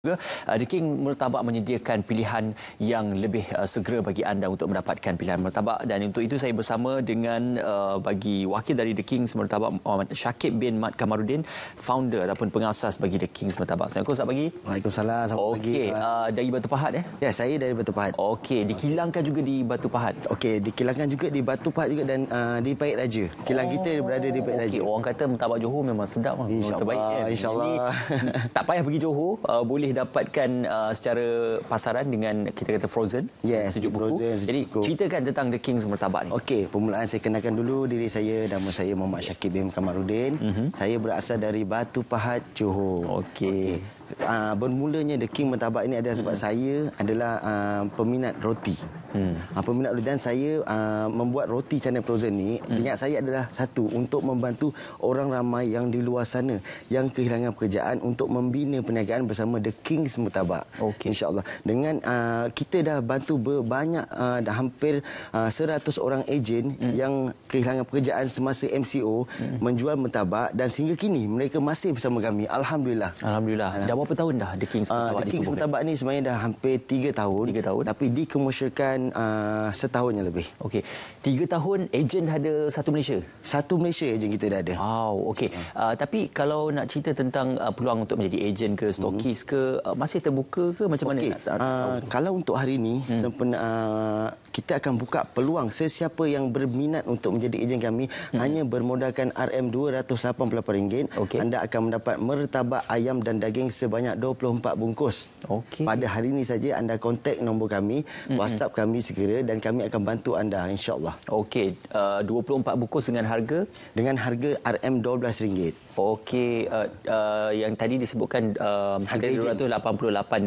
Juga, uh, The King Mertabak menyediakan pilihan yang lebih uh, segera bagi anda untuk mendapatkan pilihan mertabak dan untuk itu saya bersama dengan uh, bagi wakil dari The King Mertabak Muhammad Syakib bin Mat Kamarudin founder ataupun pengasas bagi The King Mertabak. Assalamualaikum selamat pagi. Waalaikumsalam selamat pagi. Okey, uh, dari Batu Pahat eh? Ya, saya dari Batu Pahat. Okey, dikilangkan juga di Batu Pahat. Okey, dikilangkan juga di Batu Pahat juga dan uh, di Pait Raja. Kilang oh. kita berada di Pait Raja. Okay. orang kata mertabak Johor memang sedap lah. InsyaAllah, kan. insya Tak payah pergi Johor, uh, boleh boleh dapatkan uh, secara pasaran dengan kita kata Frozen yes, sejuk buku. Frozen, sejuk Jadi buku. ceritakan tentang The King's Martabak ni. Okey, permulaan saya kenalkan dulu diri saya nama saya Muhammad Syakib bin Kamarudin. Mm-hmm. Saya berasal dari Batu Pahat, Johor. Okey. Okay uh, bermulanya The King Martabak ini adalah sebab hmm. saya adalah uh, peminat roti. Hmm. Uh, peminat roti dan saya uh, membuat roti channel frozen ini hmm. ingat saya adalah satu untuk membantu orang ramai yang di luar sana yang kehilangan pekerjaan untuk membina perniagaan bersama The King Martabak. Okay. insya Dengan uh, kita dah bantu banyak uh, dah hampir uh, 100 orang ejen hmm. yang kehilangan pekerjaan semasa MCO hmm. menjual martabak dan sehingga kini mereka masih bersama kami. Alhamdulillah. Alhamdulillah. Alhamdulillah berapa tahun dah The King's Petabak? Ah, uh, The King's Petabak ni sebenarnya dah hampir 3 tahun. 3 tahun. Tapi dikemusyarkan uh, ah, setahun yang lebih. Okey. 3 tahun ejen dah ada satu Malaysia? Satu Malaysia ejen kita dah ada. Wow. Okey. Uh, tapi kalau nak cerita tentang uh, peluang untuk menjadi ejen ke stokis mhm. ke, uh, masih terbuka ke? Macam mana okay. nak tahu? Uh, kalau untuk hari ini, hmm. sempena, uh, kita akan buka peluang sesiapa yang berminat untuk menjadi ejen kami hmm. hanya bermodalkan RM288. Okay. Anda akan mendapat mertabak ayam dan daging se sebanyak 24 bungkus. Okay. Pada hari ini saja anda kontak nombor kami, mm-hmm. WhatsApp kami segera dan kami akan bantu anda insya-Allah. Okey, uh, 24 bungkus dengan harga dengan harga RM12. Okey, uh, uh, yang tadi disebutkan uh, harga RM288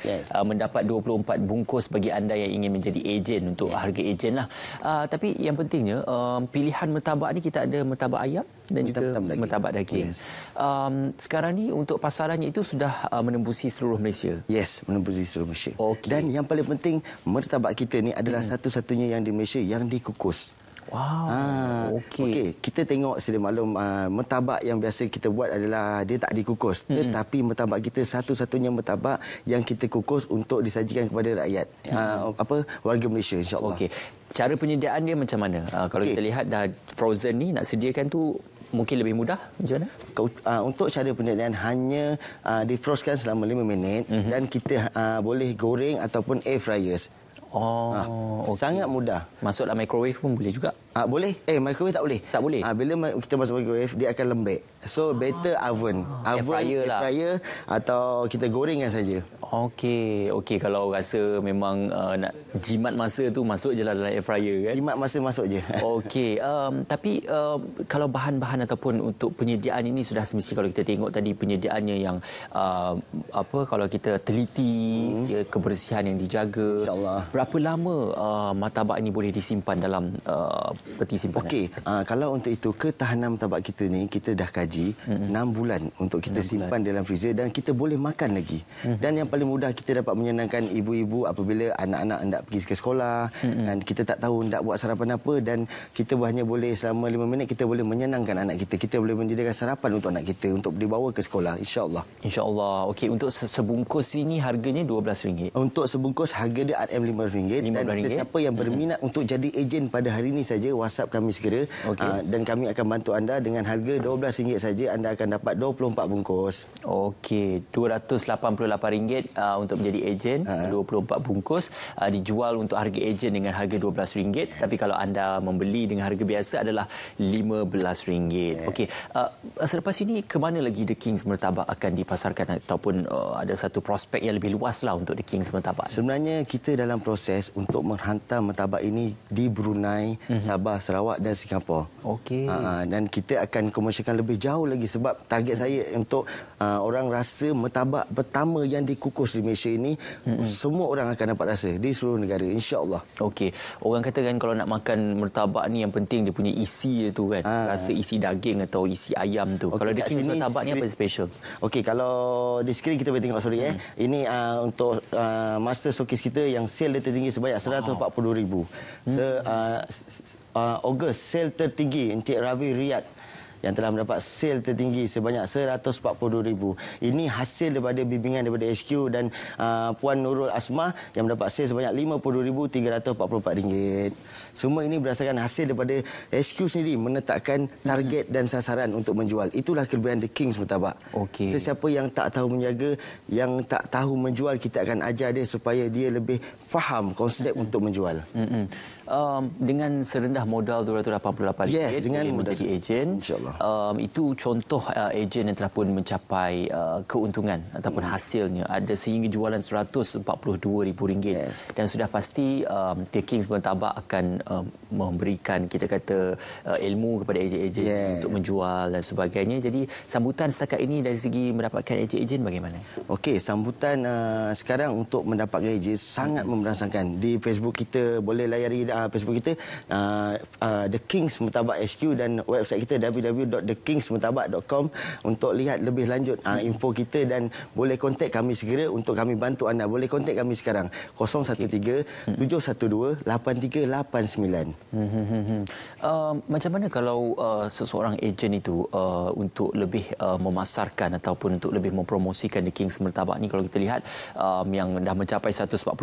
yes. uh, mendapat 24 bungkus bagi anda yang ingin menjadi ejen untuk yes. harga ejenlah. Uh, tapi yang pentingnya uh, pilihan mertabak ni kita ada mertabak ayam dan juga daging. daging. Yes. Um, sekarang ni untuk pasarannya itu sudah uh, menembusi seluruh Malaysia. Yes, menembusi seluruh Malaysia. Okay. Dan yang paling penting martabak kita ni adalah hmm. satu-satunya yang di Malaysia yang dikukus. Wow. Ha, okey. Okey, kita tengok sedia maklum uh, martabak yang biasa kita buat adalah dia tak dikukus. Hmm. Tetapi martabak kita satu-satunya martabak yang kita kukus untuk disajikan kepada rakyat. Hmm. Uh, apa warga Malaysia insya-Allah. Okey. Cara penyediaan dia macam mana? Uh, kalau okay. kita lihat dah frozen ni nak sediakan tu mungkin lebih mudah macam mana? Uh, untuk cara penyediaan hanya uh, ah, defrostkan selama 5 minit mm-hmm. dan kita uh, boleh goreng ataupun air fryer. Oh, ha, okay. sangat mudah. Masuklah microwave pun boleh juga. Ah ha, boleh. Eh microwave tak boleh. Tak boleh. Ah ha, bila kita masuk microwave dia akan lembek. So better oven. Oven air fryer, air lah. fryer lah. atau kita gorengkan saja. Okey, okey kalau rasa memang uh, nak jimat masa tu masuk je lah dalam air fryer kan? Jimat masa masuk je. Okey, um, tapi uh, kalau bahan-bahan ataupun untuk penyediaan ini sudah semisi kalau kita tengok tadi penyediaannya yang uh, apa kalau kita teliti hmm. ya, kebersihan yang dijaga. InsyaAllah. Berapa lama uh, martabak ini boleh disimpan dalam uh, peti simpanan? Okey, uh, kalau untuk itu ketahanan martabak kita ni kita dah kaji hmm. 6 bulan untuk kita simpan bulan. dalam freezer dan kita boleh makan lagi. Hmm. Dan yang paling paling mudah kita dapat menyenangkan ibu-ibu apabila anak-anak hendak pergi ke sekolah mm-hmm. dan kita tak tahu hendak buat sarapan apa dan kita hanya boleh selama lima minit kita boleh menyenangkan anak kita kita boleh menyediakan sarapan untuk anak kita untuk dibawa ke sekolah Insya Allah. Insya Allah. okey untuk sebungkus ini harganya RM12 untuk sebungkus harga dia RM5 dan sesiapa yang berminat mm-hmm. untuk jadi ejen pada hari ini saja whatsapp kami segera okay. aa, ah, dan kami akan bantu anda dengan harga RM12 saja anda akan dapat 24 bungkus okey RM288 ringgit uh, untuk menjadi ejen ha. uh 24 bungkus uh, dijual untuk harga ejen dengan harga RM12 yeah. tapi kalau anda membeli dengan harga biasa adalah RM15 yeah. okey uh, selepas ini ke mana lagi The Kings Mertabak akan dipasarkan ataupun uh, ada satu prospek yang lebih luas lah untuk The Kings Mertabak sebenarnya kita dalam proses untuk menghantar mertabak ini di Brunei uh-huh. Sabah Sarawak dan Singapura okey uh, dan kita akan komersialkan lebih jauh lagi sebab target saya untuk uh, orang rasa metabak pertama yang dikukuhkan bungkus di Malaysia ini hmm semua orang akan dapat rasa di seluruh negara insyaallah okey orang kata kan kalau nak makan martabak ni yang penting dia punya isi dia tu kan Aa. Ah. rasa isi daging atau isi ayam tu okay, kalau di sini martabak ni apa yang special okey kalau di skrin kita boleh tengok sorry hmm eh ini uh, untuk uh, master showcase kita yang sale dia tertinggi sebanyak 140000 wow. se so, uh, uh, Ogos sale tertinggi Encik Ravi Riyad yang telah mendapat sale tertinggi sebanyak 142,000. Ini hasil daripada bimbingan daripada HQ dan uh, Puan Nurul Asma yang mendapat sale sebanyak 52,344 ringgit. Semua ini berdasarkan hasil daripada HQ sendiri menetapkan target dan sasaran untuk menjual. Itulah kelebihan The king sebetulnya, Pak. Okay. Sesiapa yang tak tahu menjaga, yang tak tahu menjual, kita akan ajar dia supaya dia lebih faham konsep untuk menjual. Mm-hmm um, dengan serendah modal 288 ringgit yes, dengan menjadi ejen um, itu contoh uh, ejen yang telah pun mencapai uh, keuntungan ataupun hmm. hasilnya ada sehingga jualan 142 ribu ringgit yes. dan sudah pasti um, The Kings Bentabak akan um, memberikan kita kata uh, ilmu kepada ejen-ejen yes. untuk menjual dan sebagainya jadi sambutan setakat ini dari segi mendapatkan ejen-ejen bagaimana? Okey, sambutan uh, sekarang untuk mendapatkan ejen sangat hmm. memerasakan di Facebook kita boleh layari uh, ah, Facebook kita uh, uh, The Kings Mutabak HQ dan website kita www.thekingsmutabak.com untuk lihat lebih lanjut uh, info kita dan boleh kontak kami segera untuk kami bantu anda. Boleh kontak kami sekarang 013 712 8389. Hmm, hmm, hmm, hmm. macam mana kalau uh, seseorang ejen itu uh, untuk lebih uh, memasarkan ataupun untuk lebih mempromosikan The Kings Mertabak ni kalau kita lihat um, yang dah mencapai 142,000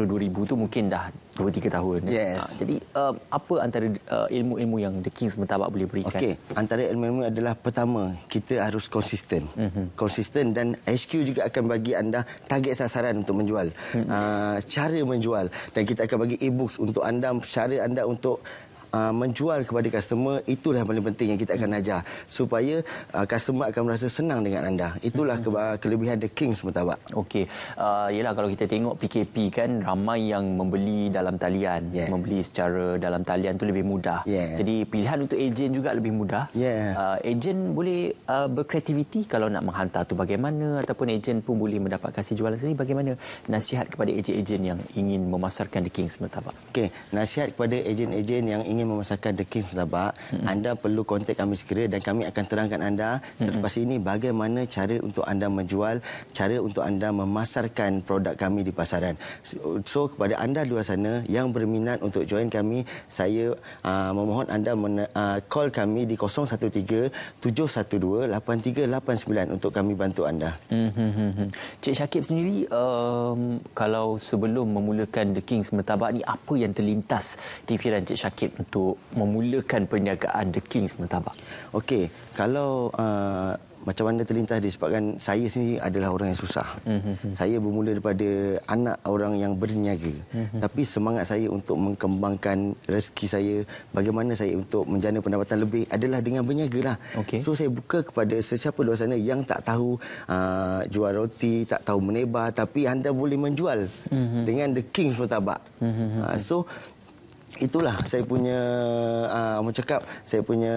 tu mungkin dah 2 3 tahun. Yes. Uh, jadi uh, apa antara uh, ilmu-ilmu yang The King Sementabak boleh berikan? Okey, antara ilmu-ilmu adalah pertama, kita harus konsisten. Mm-hmm. Konsisten dan HQ juga akan bagi anda target sasaran untuk menjual. Mm-hmm. Uh, cara menjual dan kita akan bagi e-books untuk anda, cara anda untuk uh, menjual kepada customer itulah yang paling penting yang kita akan ajar supaya uh, customer akan merasa senang dengan anda itulah hmm. ke- kelebihan The king semata Mutabak Okey uh, yelah kalau kita tengok PKP kan ramai yang membeli dalam talian yeah. membeli secara dalam talian tu lebih mudah yeah. jadi pilihan untuk ejen juga lebih mudah yeah. uh, ejen boleh uh, berkreativiti kalau nak menghantar tu bagaimana ataupun ejen pun boleh mendapatkan si jualan sendiri bagaimana nasihat kepada ejen-ejen yang ingin memasarkan The king semata Mutabak Okey nasihat kepada ejen-ejen yang ingin ingin memasarkan The King Sudabak, hmm. anda perlu kontak kami segera dan kami akan terangkan anda selepas hmm. ini bagaimana cara untuk anda menjual, cara untuk anda memasarkan produk kami di pasaran. So, kepada anda di luar sana yang berminat untuk join kami, saya uh, memohon anda men- uh, ah, call kami di 013 712 untuk kami bantu anda. Hmm, hmm, hmm. Cik Syakib sendiri, um, kalau sebelum memulakan The King Semetabak ni, apa yang terlintas di fikiran Cik Syakib? untuk memulakan perniagaan The Kings Martabak? Okey, kalau uh, macam mana terlintas disebabkan saya sendiri adalah orang yang susah. Mm-hmm. Saya bermula daripada anak orang yang berniaga. Mm-hmm. Tapi semangat saya untuk mengembangkan rezeki saya, bagaimana saya untuk menjana pendapatan lebih adalah dengan berniagalah. Okay. So saya buka kepada sesiapa luar sana yang tak tahu uh, jual roti, tak tahu menebar tapi anda boleh menjual mm-hmm. dengan The King, Martabak. Mm-hmm. Uh, so itulah saya punya uh, ah, mau cakap saya punya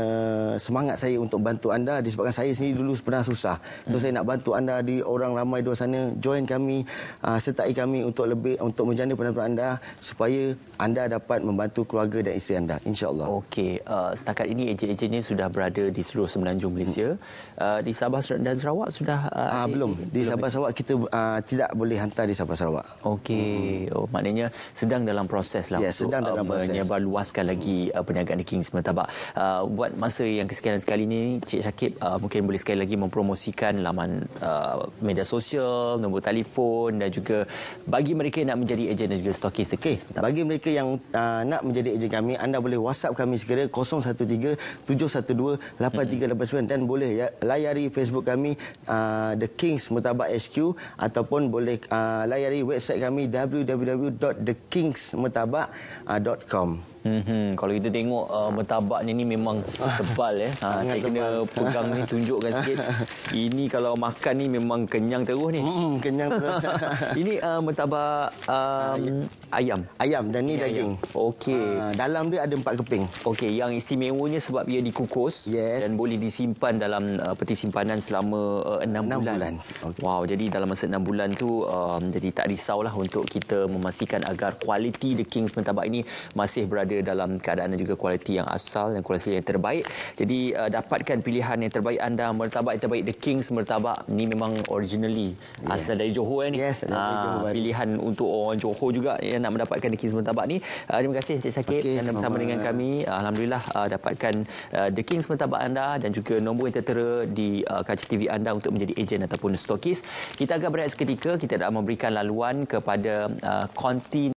semangat saya untuk bantu anda disebabkan saya sendiri dulu pernah susah so hmm. saya nak bantu anda di orang ramai di sana join kami uh, sertai kami untuk lebih untuk menjana pendapatan anda supaya anda dapat membantu keluarga dan isteri anda insyaallah okey uh, setakat ini ejen-ejen ni sudah berada di seluruh semenanjung hmm. Malaysia uh, di Sabah dan Sarawak sudah uh, uh, belum di belum. Sabah Sarawak kita uh, tidak boleh hantar di Sabah Sarawak okey hmm. oh maknanya sedang dalam proses lah ya, sedang dalam proses menyebarluaskan lagi uh, perniagaan The Kings Martabak. Uh, buat masa yang kesekian sekali ini, Cik Syakib uh, mungkin boleh sekali lagi mempromosikan laman uh, media sosial, nombor telefon dan juga bagi mereka nak menjadi ejen dan juga stokis The Kings Martabak. Bagi mereka yang uh, nak menjadi ejen kami, anda boleh WhatsApp kami segera 013-712-8389 dan boleh ya, layari Facebook kami uh, The Kings Mertabak HQ ataupun boleh uh, layari website kami www.thekingsmertabak.com Come. Hmm, Kalau kita tengok uh, bertabaknya ni memang ah. tebal eh. Ha, saya kena tebal. pegang ni tunjukkan sikit. Ini kalau makan ni memang kenyang terus ni. Hmm, kenyang terus. ini uh, bertabak um, ayam. Ayam dan ni ini daging. Okey. Uh, dalam dia ada empat keping. Okey, yang istimewanya sebab dia dikukus yes. dan boleh disimpan dalam uh, peti simpanan selama uh, enam, enam bulan. bulan. Okay. Wow, jadi dalam masa enam bulan tu um, jadi tak risaulah untuk kita memastikan agar kualiti the king's bertabak ini masih berada berada dalam keadaan dan juga kualiti yang asal dan kualiti yang terbaik. Jadi uh, dapatkan pilihan yang terbaik anda mertabak yang terbaik The Kings mertabak ni memang originally yeah. asal dari Johor kan ni. Yes, uh, Johor, pilihan baik. untuk orang Johor juga yang nak mendapatkan The Kings mertabak ni. Uh, terima kasih Encik Syakir okay, yang bersama dengan kami. Uh, Alhamdulillah uh, dapatkan uh, The Kings mertabak anda dan juga nombor yang tertera di uh, kaca TV anda untuk menjadi ejen ataupun stokis. Kita akan berehat seketika kita dah memberikan laluan kepada uh, konti